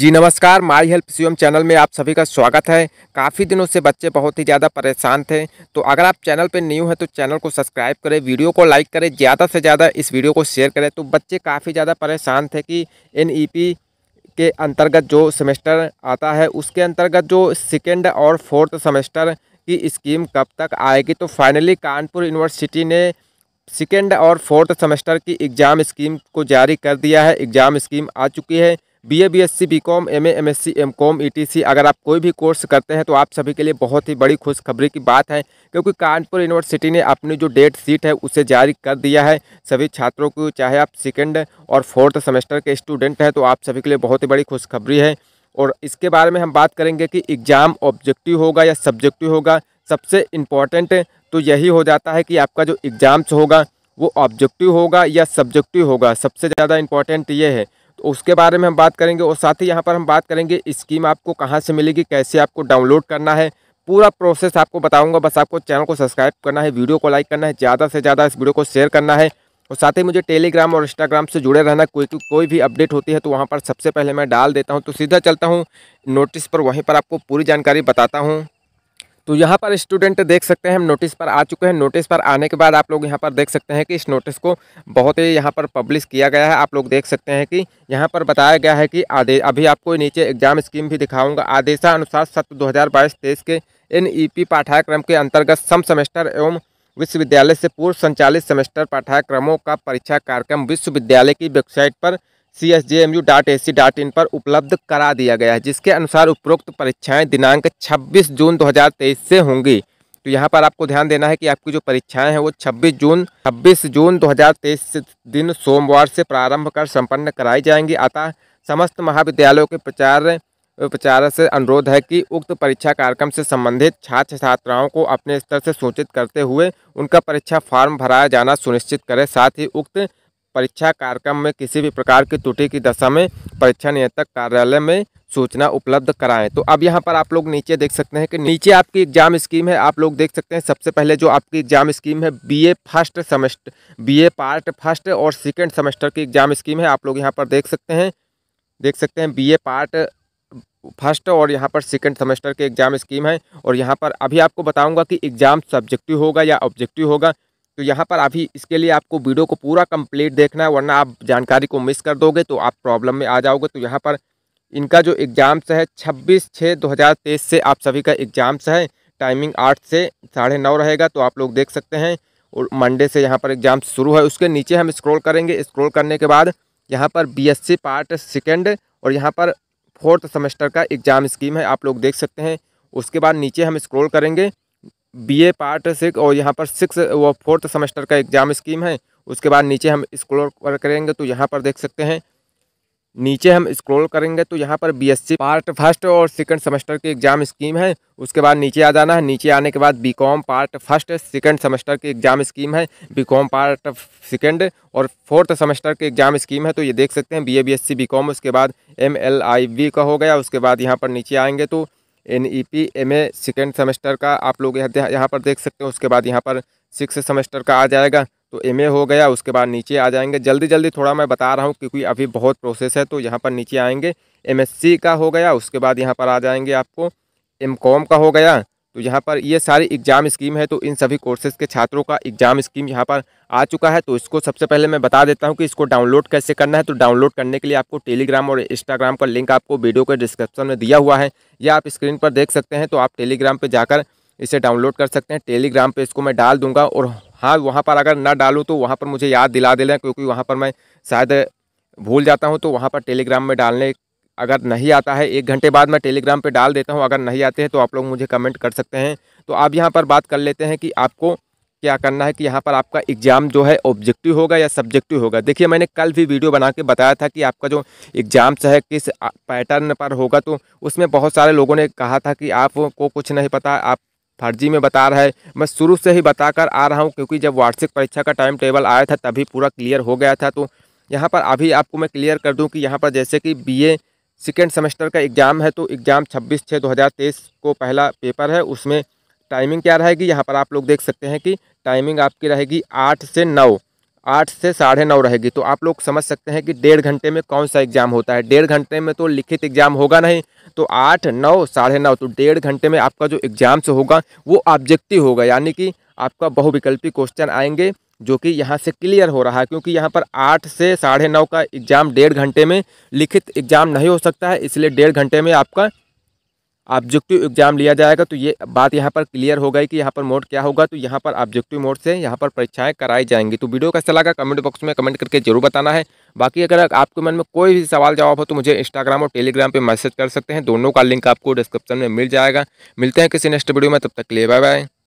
जी नमस्कार my help C channel में आप सभी का स्वागत है काफ़ी दिनों से बच्चे बहुत ही ज़्यादा परेशान थे तो अगर आप चैनल पर न्यू हैं तो चैनल को सब्सक्राइब करें वीडियो को लाइक करें ज़्यादा से ज़्यादा इस वीडियो को शेयर करें तो बच्चे काफ़ी ज़्यादा परेशान थे कि एन के अंतर्गत जो सेमेस्टर आता है उसके अंतर्गत जो सेकेंड और फोर्थ सेमेस्टर की स्कीम कब तक आएगी तो फाइनली कानपुर यूनिवर्सिटी ने सेकेंड और फोर्थ सेमेस्टर की एग्ज़ाम स्कीम को जारी कर दिया है एग्ज़ाम स्कीम आ चुकी है B A B S C B com M A M S C M com E T C अगर आप कोई भी कोर्स करते हैं तो आप सभी के लिए बहुत ही बड़ी खुशखबरी की बात है क्योंकि कानपुर यूनिवर्सिटी ने अपनी जो डेट सीट है उसे जारी कर दिया है सभी छात्रों को चाहे आप सेकेंड और फोर्थ सेमेस्टर के स्टूडेंट हैं तो आप सभी के लिए बहुत ही बड़ी खुशखबरी है और इसके बारे में हम बात करेंगे कि एग्ज़ाम ऑब्जेक्टिव होगा या सब्जेक्टिव होगा सबसे इम्पॉर्टेंट तो यही हो जाता है कि आपका जो एग्ज़ाम्स होगा वो ऑब्जेक्टिव होगा या सब्जेक्टिव होगा सबसे ज़्यादा इम्पॉर्टेंट ये है तो उसके बारे में हम बात करेंगे और साथ ही यहाँ पर हम बात करेंगे स्कीम आपको कहाँ से मिलेगी कैसे आपको डाउनलोड करना है पूरा प्रोसेस आपको बताऊंगा बस आपको चैनल को सब्सक्राइब करना है वीडियो को लाइक करना है ज़्यादा से ज़्यादा इस वीडियो को शेयर करना है और साथ ही मुझे टेलीग्राम और इंस्टाग्राम से जुड़े रहना कोई कोई भी अपडेट होती है तो वहाँ पर सबसे पहले मैं डाल देता हूँ तो सीधा चलता हूँ नोटिस पर वहीं पर आपको पूरी जानकारी बताता हूँ तो यहाँ पर स्टूडेंट देख सकते हैं हम नोटिस पर आ चुके हैं नोटिस पर आने के बाद आप लोग यहाँ पर देख सकते हैं कि इस नोटिस को बहुत ही यहाँ पर पब्लिश किया गया है आप लोग देख सकते हैं कि यहाँ पर बताया गया है कि आदेश अभी आपको नीचे एग्जाम स्कीम भी दिखाऊंगा आदेशानुसार सत्र दो हज़ार बाईस के एन e पाठ्यक्रम के अंतर्गत सम सेमेस्टर एवं विश्वविद्यालय से पूर्व संचालित सेमेस्टर पाठ्यक्रमों का परीक्षा कार्यक्रम विश्वविद्यालय की वेबसाइट पर C S J M U dot A C dot in पर उपलब्ध करा दिया गया है जिसके अनुसार उपरोक्त परीक्षाएं दिनांक 26 जून 2023 से होंगी तो यहाँ पर आपको ध्यान देना है कि आपकी जो परीक्षाएं हैं वो 26 जून 26 जून 2023 दिन सोमवार से प्रारंभ कर संपन्न कराई जाएंगी अतः समस्त महाविद्यालयों के प्रचार प्रचार से अनुरोध है कि उक्त परीक्षा कार्यक्रम से संबंधित छात्र छात्राओं को अपने स्तर से सूचित करते हुए उनका परीक्षा फॉर्म भराया जाना सुनिश्चित करें साथ ही उक्त परीक्षा कार्यक्रम में किसी भी प्रकार की त्रुटि की दशा में परीक्षा नियंत्रक कार्यालय में सूचना उपलब्ध कराएं तो अब यहाँ पर आप लोग नीचे देख सकते हैं कि नीचे आपकी एग्जाम स्कीम है आप लोग देख सकते हैं सबसे पहले जो आपकी एग्जाम स्कीम है BA first semester BA part first और सेकेंड सेमेस्टर की एग्जाम स्कीम है आप लोग यहाँ पर देख सकते हैं देख सकते हैं बी पार्ट फर्स्ट और यहाँ पर सेकेंड सेमेस्टर के एग्ज़ाम स्कीम है और यहाँ पर अभी आपको बताऊँगा कि एग्ज़ाम सब्जेक्टिव होगा या ऑब्जेक्टिव होगा तो यहाँ पर अभी इसके लिए आपको वीडियो को पूरा कंप्लीट देखना है वरना आप जानकारी को मिस कर दोगे तो आप प्रॉब्लम में आ जाओगे तो यहाँ पर इनका जो एग्ज़ाम्स है छब्बीस छः दो हज़ार तेईस से आप सभी का एग्ज़ाम्स है टाइमिंग आठ से साढ़े नौ रहेगा तो आप लोग देख सकते हैं और मंडे से यहाँ पर एग्ज़ाम शुरू है उसके नीचे हम स्क्रोल करेंगे स्क्रोल करने के बाद यहाँ पर बी पार्ट सेकेंड और यहाँ पर फोर्थ सेमेस्टर का एग्ज़ाम स्कीम है आप लोग देख सकते हैं उसके बाद नीचे हम स्क्रॉल करेंगे बीए पार्ट सिक्स और यहाँ पर सिक्स व फोर्थ सेमेस्टर का एग्ज़ाम स्कीम है उसके बाद नीचे हम स्क्रोल करेंगे तो यहाँ पर देख सकते हैं नीचे हम स्क्रोल करेंगे तो यहाँ पर बीएससी पार्ट फर्स्ट और सेकंड सेमेस्टर की एग्ज़ाम स्कीम है उसके बाद नीचे आ जाना है नीचे आने के बाद BCom part first second semester की एग्ज़ाम स्कीम है बीकॉम पार्ट सेकंड और फोर्थ सेमेस्टर की एग्ज़ाम स्कीम है तो ये देख सकते हैं बीए बीएससी बीकॉम उसके बाद एम का हो गया उसके बाद यहाँ पर नीचे आएंगे तो N E P M A second semester का आप लोग यहाँ पर देख सकते हैं उसके बाद यहाँ पर सिक्स सेमेस्टर का आ जाएगा तो एम ए हो गया उसके बाद नीचे आ जाएंगे जल्दी जल्दी थोड़ा मैं बता रहा हूँ क्योंकि अभी बहुत प्रोसेस है तो यहाँ पर नीचे आएंगे एम एस सी का हो गया उसके बाद यहाँ पर आ जाएंगे आपको एम कॉम का हो गया तो यहाँ पर ये सारी एग्ज़ाम स्कीम है तो इन सभी कोर्सेज़ के छात्रों का एग्ज़ाम स्कीम यहाँ पर आ चुका है तो इसको सबसे पहले मैं बता देता हूँ कि इसको डाउनलोड कैसे करना है तो डाउनलोड करने के लिए आपको टेलीग्राम और इंस्टाग्राम का लिंक आपको वीडियो के डिस्क्रिप्शन में दिया हुआ है या आप स्क्रीन पर देख सकते हैं तो आप टेलीग्राम पर जाकर इसे डाउनलोड कर सकते हैं टेलीग्राम पर इसको मैं डाल दूँगा और हाँ वहाँ पर अगर ना डालूँ तो वहाँ पर मुझे याद दिला दे क्योंकि वहाँ पर मैं शायद भूल जाता हूँ तो वहाँ पर टेलीग्राम में डालने अगर नहीं आता है एक घंटे बाद मैं टेलीग्राम पे डाल देता हूँ अगर नहीं आते हैं तो आप लोग मुझे कमेंट कर सकते हैं तो आप यहाँ पर बात कर लेते हैं कि आपको क्या करना है कि यहाँ पर आपका एग्ज़ाम जो है ऑब्जेक्टिव होगा या सब्जेक्टिव होगा देखिए मैंने कल भी वीडियो बना के बताया था कि आपका जो एग्ज़ाम्स है किस पैटर्न पर होगा तो उसमें बहुत सारे लोगों ने कहा था कि आपको कुछ नहीं पता आप फर्जी में बता रहा है मैं शुरू से ही बताकर आ रहा हूँ क्योंकि जब वार्षिक परीक्षा का टाइम टेबल आया था तभी पूरा क्लियर हो गया था तो यहाँ पर अभी आपको मैं क्लियर कर दूँ कि यहाँ पर जैसे कि बी सेकेंड सेमेस्टर का एग्ज़ाम है तो एग्ज़ाम छब्बीस छः दो हज़ार तेईस को पहला पेपर है उसमें टाइमिंग क्या रहेगी यहाँ पर आप लोग देख सकते हैं कि टाइमिंग आपकी रहेगी आठ से नौ आठ से साढ़े नौ रहेगी तो आप लोग समझ सकते हैं कि डेढ़ घंटे में कौन सा एग्ज़ाम होता है डेढ़ घंटे में तो लिखित एग्ज़ाम होगा नहीं तो आठ नौ साढ़े नौ तो डेढ़ घंटे में आपका जो एग्ज़ाम्स होगा वो ऑब्जेक्टिव होगा यानी कि आपका बहुविकल्पी क्वेश्चन आएंगे जो कि यहाँ से क्लियर हो रहा है क्योंकि यहाँ पर आठ से साढ़े नौ का एग्ज़ाम डेढ़ घंटे में लिखित एग्ज़ाम नहीं हो सकता है इसलिए डेढ़ घंटे में आपका ऑब्जेक्टिव एग्ज़ाम लिया जाएगा तो ये बात यहाँ पर क्लियर हो गई कि यहाँ पर मोड क्या होगा तो यहाँ पर ऑब्जेक्टिव मोड से यहाँ पर परीक्षाएं कराई जाएंगी तो वीडियो कैसा लगा कमेंट बॉक्स में कमेंट करके जरूर बताना है बाकी अगर आपके मन में कोई भी सवाल जवाब हो तो मुझे इंस्टाग्राम और टेलीग्राम पर मैसेज कर सकते हैं दोनों का लिंक आपको डिस्क्रिप्शन में मिल जाएगा मिलते हैं किसी नेक्स्ट वीडियो में तब तक के लिए बाय बाय